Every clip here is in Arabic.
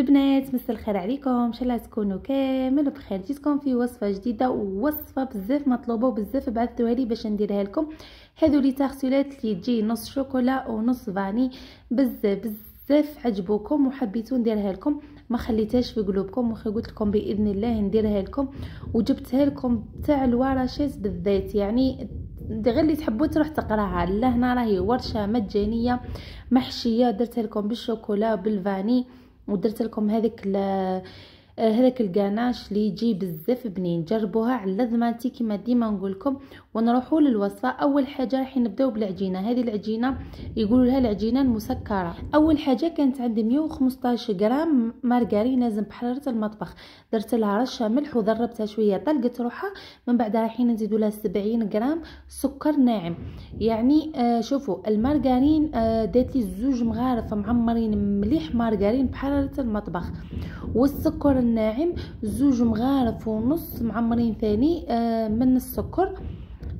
البنات مسا الخير عليكم ان شاء الله تكونوا كامل بخير جيتكم في وصفه جديده ووصفه بزاف مطلوبه وبزاف بعثتوها لي باش نديرها لكم هذو لي تارسولات لي تجي نص شوكولا ونص فاني بزاف بزاف عجبوكم وحبيتو نديرها لكم ما خليتهاش في قلوبكم واخا قلت لكم باذن الله نديرها لكم وجبتها لكم تاع الورشات بالذات يعني غير اللي تحبوا تروح تقراها لهنا راهي ورشه مجانيه محشيه درتها لكم بالشوكولا بالفاني ودرت لكم هذيك هذاك القناش اللي يجي بزاف بنين جربوها على ضمانتي كما ديما نقول لكم ونروحوا للوصفه اول حاجه راح نبداو بالعجينه هذه العجينه يقولوا لها العجينه المسكره اول حاجه كانت عندي 115 غرام مارغرين لازم بحراره المطبخ درت لها رشه ملح وضربتها شويه طلقت روحها من بعد رايحين نزيدوا لها 70 غرام سكر ناعم يعني آه شوفوا المارغرين آه دات لي زوج مغارف معمرين مليح مارغرين بحراره المطبخ والسكر ناعم زوج مغارف ونص معمرين ثاني آه، من السكر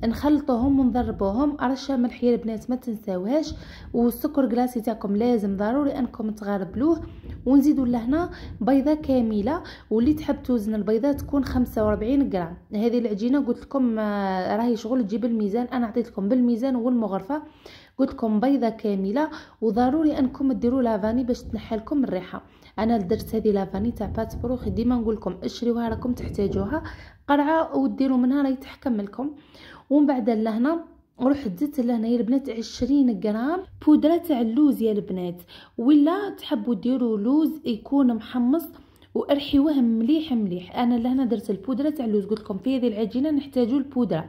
نخلطوهم ونضربهم رشه ملح يا البنات ما تنساوهاش والسكر كلاصي تاعكم لازم ضروري انكم تغربلوه ونزيدوا لهنا بيضه كامله واللي تحب توزن البيضه تكون 45 غرام هذه العجينه قلت لكم آه، راهي شغل تجيب الميزان انا عطيت لكم بالميزان والمغرفه قلت لكم بيضه كامله وضروري انكم ديروا لافاني باش تنحي لكم الريحه انا درت هذه لافاني تاع باتبروخ ديما نقول لكم اشريوها راكم تحتاجوها قرعه وديروا منها راهي تحكم لكم ومن بعد لهنا رحت زدت لهنا يا البنات 20 غرام بودره تاع اللوز يا البنات ولا تحبوا ديروا لوز يكون محمص وارحيوه مليح مليح انا لهنا درت البودره تاع اللوز قلت لكم في هذه العجينه نحتاجو البودره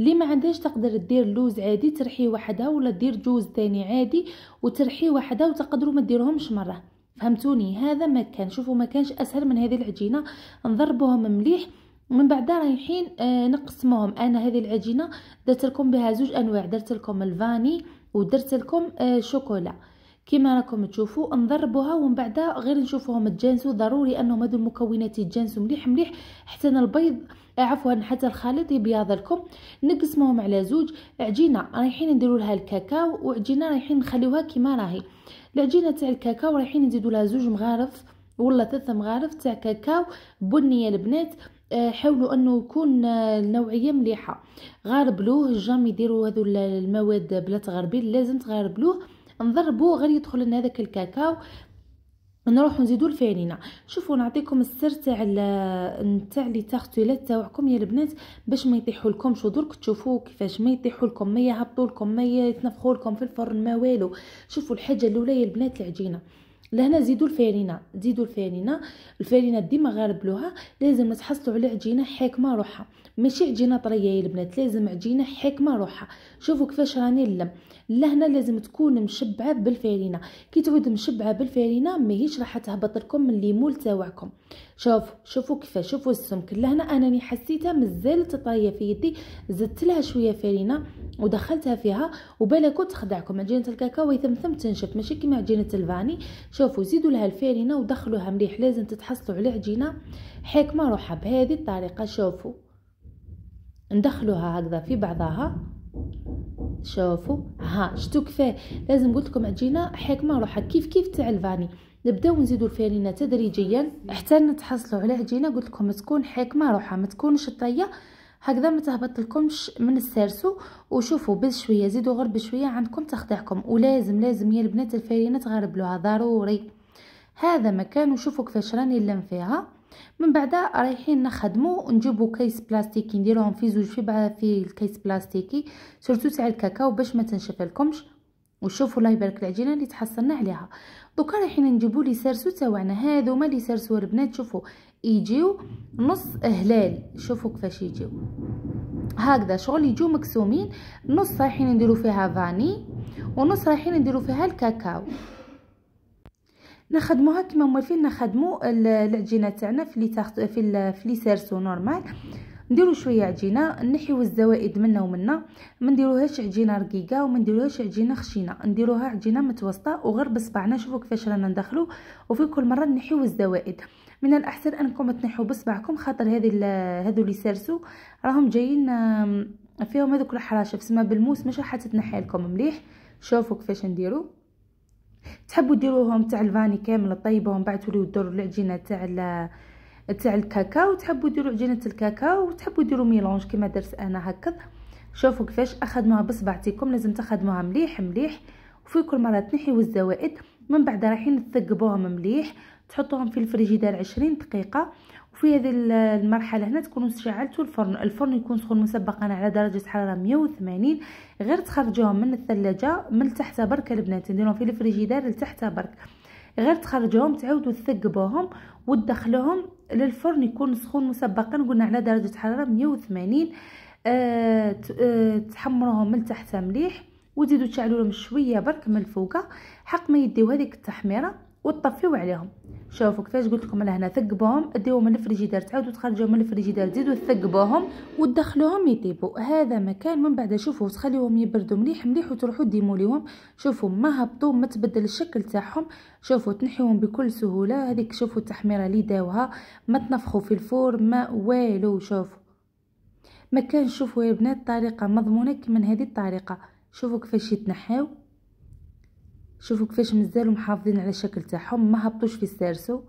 اللي ما عندهاش تقدر دير اللوز عادي ترحي وحدها ولا دير جوز ثاني عادي وترحي وحدها وتقدروا ما ديروهمش مره فهمتوني هذا ما كان شوفوا ما كانش اسهل من هذه العجينه نضربوهم مليح من بعد رايحين آه نقسموهم انا هذه العجينه درت لكم بها زوج انواع درت لكم الفاني ودرت لكم آه شوكولا كما راكم تشوفوا نضربوها ومن بعد غير نشوفوهم تجانسوا ضروري انهم هذو المكونات يتجانسوا مليح مليح حتى البيض آه، عفوا حتى الخليط يبيض لكم نقسموهم على زوج عجينه رايحين نديروا لها الكاكاو وعجينه رايحين نخليوها كما راهي العجينه تاع الكاكاو رايحين نزيدوا لها زوج مغارف ولا ثلاث مغارف تاع كاكاو بنيه البنات آه، حاولوا انه يكون آه، النوعيه مليحه غربلوه جام يديروا هذو المواد بلا تغربيل لازم تغربلوه نضربو غير يدخل لنا هذاك الكاكاو نروح نزيدو الفرينه شوفوا نعطيكم السر تاع نتاع لي تارتيلات تاعكم يا البنات باش ما يطيحوا لكمش درك تشوفوا كيفاش ما يطيحوا لكم ما يهبطوا لكم ما يتنفخوا لكم في الفرن ما والو شوفوا الحاجه الاولى يا البنات العجينه لهنا زيدوا الفارينه زيدوا الفارينه الفارينه ديما غربلوها لازم تحصلوا على عجينه حكمه روحها ماشي عجينه طريه يا البنات لازم عجينه حكمه روحها شوفوا كيفاش راني نلم لهنا لازم تكون مشبعه بالفارينه كي تعود مشبعه بالفارينه ماهيش راح تهبط لكم من ليمول تاعكم شوفوا شوفوا كيفاش شوفوا السمك لهنا انني حسيتها مازالت طريه في يدي زدت لها شويه فارينه ودخلتها فيها كنت تخدعكم عجينه الكاكاو ثمثم تنشف ماشي كيما عجينه الفاني شوفوا زيدوا لها الفارينه ودخلوها مليح لازم تتحصلوا على عجينه حكمه روحها بهذه الطريقه شوفوا ندخلوها هكذا في بعضها شوفوا ها شتو كفاه لازم قلت لكم عجينه حكمه روحها كيف كيف تاع الفاني نبداو نزيدو الفارينه تدريجيا حتى نتحصلوا على عجينه قلت لكم تكون حكمه روحها ما تكونش طريه هكذا ما تهبطلكمش من السارسو وشوفوا بشويه زيدوا غير بشويه عندكم تخضعكم ولازم لازم يا البنات الفارينات غربلوها ضروري هذا مكان وشوفوا كيفاش راني نلم فيها من بعد رايحين نخدمو نجيبو كيس بلاستيكي نديروهم في زوج في بعض في الكيس بلاستيكي سورتو تاع الكاكاو باش ما تنشفلكمش وشوفوا الله يبارك العجينه اللي تحصلنا عليها دوكا رايحين نجيبو لي سيرسو تاعنا هذوما لي سيرسو البنات شوفوا يجيو نص هلال شوفوا كيفاش يجيو هكذا شغل يجيو مكسومين نص رايحين نديرو فيها فاني ونص رايحين نديرو فيها الكاكاو نخدموها كيما موالفين نخدمو العجينه تاعنا في لي تاخت في ال... في لي سيرسو نورمال نديرو شويه عجينه نحيو الزوائد منا ومنا ما نديروهاش عجينه رقيقه وما نديروهاش عجينه خشينه نديروها عجينه متوسطه وغير بصبعنا شوفوا كيفاش رانا ندخلو وفي كل مره نحيو الزوائد من الاحسن انكم تنحوا بصبعكم خاطر هذه هذو اللي سارسو راهم جايين فيهم هذوك الحراشف سما بالموس مش راح تتنحي لكم مليح شوفوا كيفاش نديرو تحبوا ديروهم تاع الفاني كامل طيبهم بعد توليو ديروا العجينه تاع تاع الكاكاو تحبوا ديروا عجينه الكاكاو وتحبوا ديروا ميلونج كما درت انا هكا شوفوا كيفاش اخدموها بصبعتكم لازم تخدموها مليح مليح وفي كل مره تنحيوا الزوائد من بعد رايحين تثقبوهم مليح تحطوهم في الفريجيدار 20 دقيقه وفي هذه المرحله هنا تكونوا شعلتوا الفرن الفرن يكون سخون مسبقا على درجه حراره 180 غير تخرجوهم من الثلاجه من تحت برك البنات نديرهم في الفريجيدار لتحت برك غير تخرجوهم تعاودوا تثقبوهم وتدخلوهم للفرن يكون سخون مسبقا قلنا على درجه حراره 180 آه،, أه تحمروهم من تحت مليح وتزيدوا تشعلوا لهم شويه برك من الفوق حق ما يديو هذيك التحميره وتطفيو عليهم شوفوا كيفاش قلت لكم لهنا ثقبوهم من الفريجيدار تعاودوا تخرجوهم من الفريجيدار تزيدوا ثقبوهم وتدخلوهم يطيبوا هذا مكان من بعد شوفوا تخليهم يبردوا مليح مليح وتروحوا ديمو ليهم شوفوا ما هبطوا ما تبدل الشكل تاعهم شوفوا تنحيوهم بكل سهوله هذيك شوفوا التحميره اللي داوها ما تنفخوا في الفور ما والو شوفوا ما كان شوفوا يا بنات طريقه مضمونه كيما هذه الطريقه شوفوا كيفاش يتنحاو شوفوا كيفاش مازالوا محافظين على الشكل تاعهم ما هبطوش في السارسو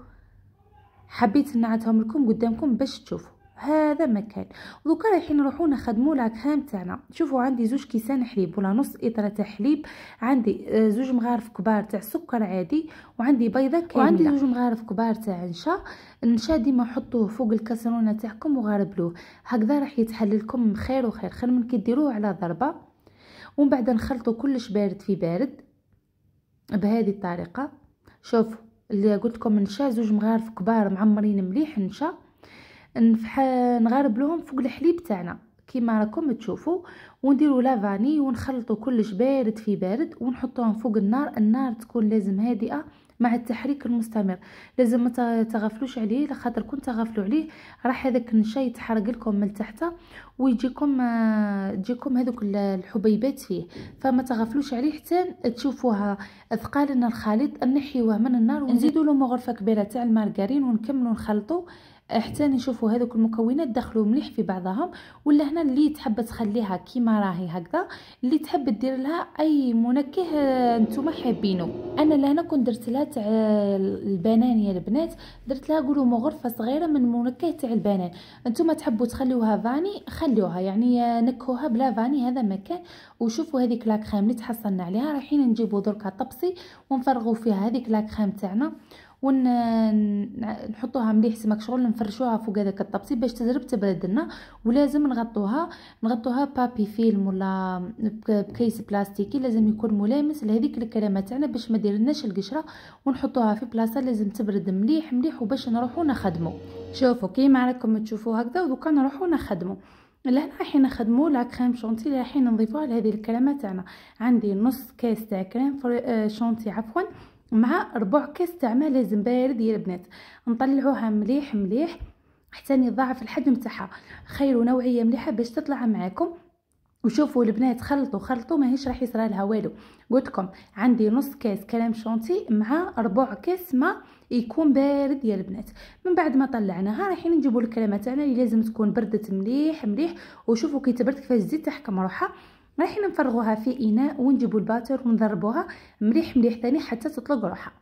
حبيت نعطيهم لكم قدامكم باش تشوفوا هذا مكان دوكا رايحين نروحو نخدمو لاكريم تاعنا شوفوا عندي زوج كيسان حليب ولا نص اطره تاع حليب عندي آه، زوج مغارف كبار تاع سكر عادي وعندي بيضه كامله وعندي زوج مغارف كبار تاع نشا النشا ديما حطوه فوق الكاسرونه تاعكم وغربلوه هكذا راح يتحل لكم خير وخير خير من كي ديروه على ضربه ومن بعد نخلطو كلش بارد في بارد بهذه الطريقه شوفوا اللي قلت لكم نشا زوج مغارف كبار معمرين مليح نشا نفح نغرب لهم فوق الحليب تاعنا كيما راكم تشوفوا ونديروا لافاني ونخلطوا كلش بارد في بارد ونحطوهم فوق النار النار تكون لازم هادئه مع التحريك المستمر لازم ما تغفلوش عليه لخاطر كون تغفلوا عليه راح هذاك النشا يتحرق لكم من تحت ويجيكم تجيكم آه، هذوك الحبيبات فيه فما تغفلوش عليه حتى تشوفوها ثقال الخليط نحيوه من النار ونزيدوا له غرفه كبيره تاع المارغرين ونكملوا نخلطوا حتى نشوفوا هذوك المكونات دخلوا مليح في بعضهم ولا هنا اللي تحب تخليها كيما راهي هكذا اللي تحب دير لها اي منكه آه، نتوما حابينه انا لهنا كنت درت لها تاع آه، البنان يا البنات درت لها قولوا مغرفه صغيره من منكه تاع البنان نتوما تحبوا تخليوها فاني خليوها يعني آه، نكهوها بلا فاني هذا مكان وشوفوا هذيك لاكريم اللي تحصلنا عليها رايحين نجيبوا دركا طبسي ونفرغوا فيها هذيك لاكريم تاعنا ونحطوها مليح سمك شغل نفرشوها فوق هذاك الطبسي باش تزرب تبرد لنا ولازم نغطوها نغطوها بابي فيلم ولا بكيس بلاستيكي لازم يكون ملامس لهذيك الكريمه تاعنا باش ما ديرلناش القشره ونحطوها في بلاصه لازم تبرد مليح مليح وباش نروحو نخدمو شوفوا كيما راكم تشوفوا هكذا ودوكا نروحو نخدمو لهنا راح نخدمو لا كريم شونتي راح نضيفوها لهذه الكريمه تاعنا عندي نص كاس تاع كريم شونتي آه، عفوا مع ربع كاس تاع ماء لازم بارد يا البنات نطلعوها مليح مليح حتى يضاعف الحجم تاعها خير نوعيه مليحه باش تطلع معاكم وشوفوا البنات خلطوا خلطوا ماهيش راح يصرى لها والو قلتكم عندي نص كاس كلام شونتي مع ربع كاس ماء يكون بارد يا البنات من بعد ما طلعناها رايحين نجيبوا الكريمه تاعنا اللي لازم تكون بردت مليح مليح وشوفوا كي تبرد كيفاش تزيد تحكم روحها رايحين نفرغوها في اناء ونجيبوا الباتر ونضربوها مليح مليح ثاني حتى تطلق روحها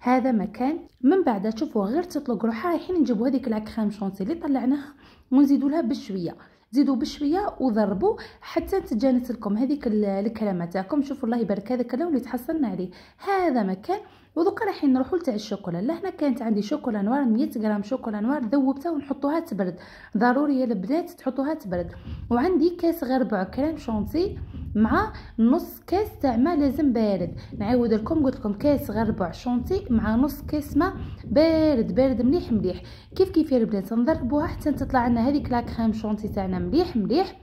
هذا مكان من بعد تشوفوا غير تطلق روحها رايحين نجيبوا هذيك العكريم شونسي اللي طلعناها ونزيدوا لها بشويه زيدوا بشويه وضربوا حتى تجانس لكم هذيك الكلمه تاعكم شوفوا الله يبارك هذاك اللون اللي تحصلنا عليه هذا مكان ودوكا رايحين نروحو لتاع الشوكولا لهنا كانت عندي شوكولا نوار 100 غرام شوكولا نوار ذوبتها ونحطوها تبرد ضروري يا البنات تحطوها تبرد وعندي كاس غير ربع كريم شونتي مع نص كاس تاع ما لازم بارد نعاود لكم قلت لكم كاس غير ربع شونتي مع نص كاس ما بارد بارد مليح مليح كيف كيف يا البنات نضربوها حتى تطلع لنا هذيك لا كريم شونتي تاعنا مليح مليح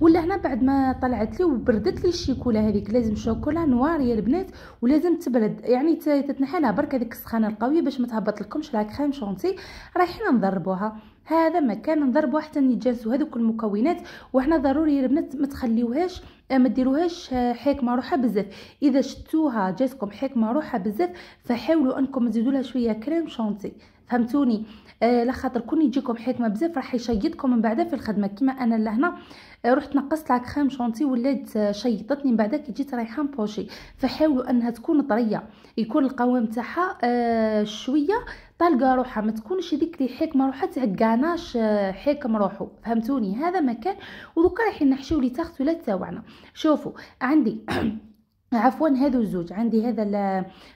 ولا هنا بعد ما طلعت لي وبردت لي الشيكولا هذيك لازم شوكولا نوار يا البنات ولازم تبرد يعني تتنحلها برك هذيك السخانه القويه باش ما تهبط لكمش لا كريم شونتي رايحين نضربوها هذا مكان نضربو حتى يتجانسوا هذوك المكونات وحنا ضروري يا البنات ما تخليوهاش آه، ما ديروهاش حكمه آه، روحها بزاف اذا شتوها جاتكم حكمه روحها بزاف فحاولوا انكم تزيدوا لها شويه كريم شونتي فهمتوني آه لخاطر كون يجيكم حكمه بزاف راح يشيطكم من بعد في الخدمه كما انا لهنا رحت نقصت لا كريم شونتي ولات آه، شيطتني من بعد كي جيت رايحه نبوشي فحاولوا انها تكون طريه يكون القوام تاعها آه، شويه طالقه روحها ما تكونش هذيك اللي حكمه روحها تعقاناش آه، حيك روحو فهمتوني هذا مكان ودوكا رايحين نحشيو لي تاخت ولات تاوعنا شوفوا عندي عفوا هادو الزوج عندي هذا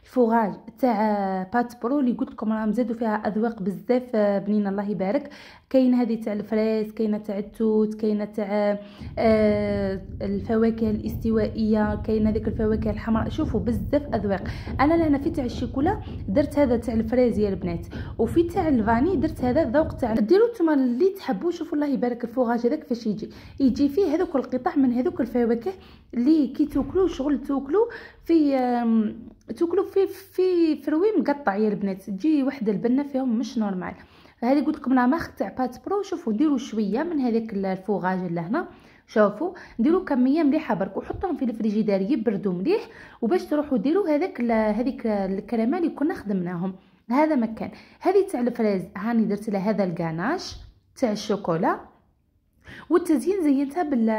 الفوغاج تاع آه، بات برو اللي قلت لكم راهم زادوا فيها اذواق بزاف آه، بنين الله يبارك كاين هذه تاع الفريز كاينه تاع التوت كاينه تاع آه، الفواكه الاستوائيه كاين هذيك الفواكه الحمراء شوفوا بزاف اذواق انا لهنا في تاع الشيكولا درت هذا تاع الفريز يا البنات وفي تاع الفاني درت هذا الذوق تاع ديروا نتوما اللي تحبوا شوفوا الله يبارك الفوغاج هذاك فاش يجي يجي فيه هذوك القطع من هذوك الفواكه اللي كي تاكلوا شغل توك توكلو في توكلو في في فروي مقطع يا البنات تجي وحده البنه فيهم مش نورمال هذه قلت لكم رماخ تاع بات برو شوفوا ديروا شويه من هذاك الفوغاج اللي هنا شوفوا ديروا كميه مليحه برك وحطوهم في الفريجيدار يبردوا مليح وباش تروحوا ديروا هذاك هذيك الكراميل اللي كنا خدمناهم هذا مكان هذه تاع الفريز هاني درت لها هذا الكاناش تاع الشوكولا والتزيين زينتها بال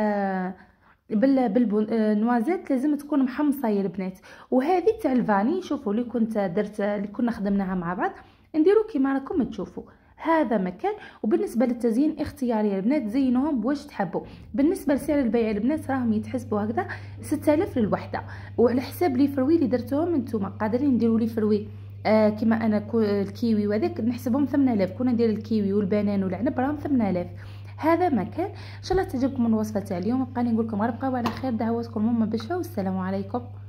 بالنوازيت آه، لازم تكون محمصه يا البنات وهذه تاع الفاني شوفوا اللي كنت درت اللي كنا خدمناها مع بعض نديرو كيما راكم تشوفوا هذا مكان وبالنسبه للتزيين اختياري يا البنات زينوهم بواش تحبوا بالنسبه لسعر البيع البنات راهم يتحسبوا هكذا 6000 للوحده وعلى حساب لي فروي اللي درتهم نتوما قادرين نديروا لي فروي آه كيما انا الكيوي وهذاك نحسبهم 8000 كنا ندير الكيوي والبنان والعنب راهم 8000 هذا ما كان ان شاء الله تعجبكم الوصفه تاع اليوم بقى لي نقول لكم غير بقاو على خير دعواتكم هما بالشفاء والسلام عليكم